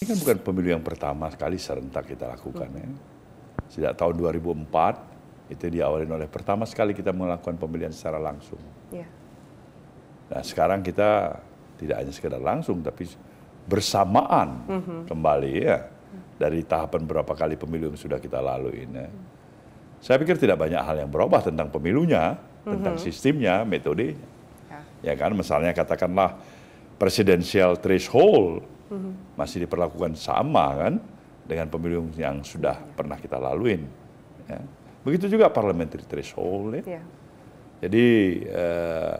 Ini kan bukan pemilu yang pertama sekali serentak kita lakukan ya. Sejak tahun 2004 itu diawali oleh pertama sekali kita melakukan pemilihan secara langsung. Ya. Nah sekarang kita tidak hanya sekedar langsung tapi bersamaan mm -hmm. kembali ya dari tahapan berapa kali pemilu yang sudah kita lalui Ya. Saya pikir tidak banyak hal yang berubah tentang pemilunya, mm-hmm. tentang sistemnya, metode. Ya. ya kan, misalnya katakanlah presidensial threshold masih diperlakukan sama kan dengan pemilu yang sudah pernah kita lalui, Ya. Begitu juga parliamentary threshold. Ya. Yeah. Jadi eh,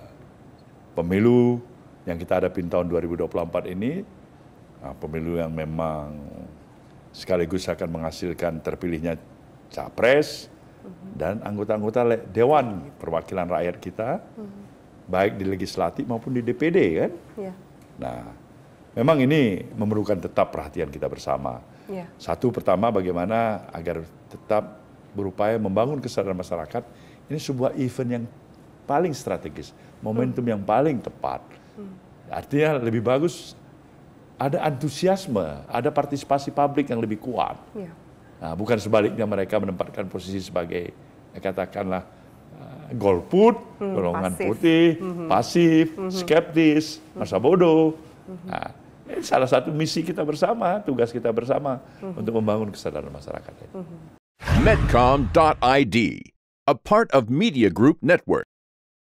pemilu yang kita hadapin tahun 2024 ini, nah, pemilu yang memang sekaligus akan menghasilkan terpilihnya capres dan anggota-anggota dewan perwakilan rakyat kita, hmm. baik di legislatif maupun di DPD kan. Ya. Nah memang ini memerlukan tetap perhatian kita bersama. Ya. Satu pertama bagaimana agar tetap berupaya membangun kesadaran masyarakat ini sebuah event yang paling strategis, momentum hmm. yang paling tepat. Hmm. Artinya lebih bagus ada antusiasme, ada partisipasi publik yang lebih kuat. Ya. Nah, bukan sebaliknya mereka menempatkan posisi sebagai eh, katakanlah eh, golput, hmm, golongan pasif. putih, mm -hmm. pasif, mm -hmm. skeptis, masa bodoh. Nah, ini salah satu misi kita bersama, tugas kita bersama untuk membangun kesadaran masyarakat. Medcom.id, a part of Media Group Network.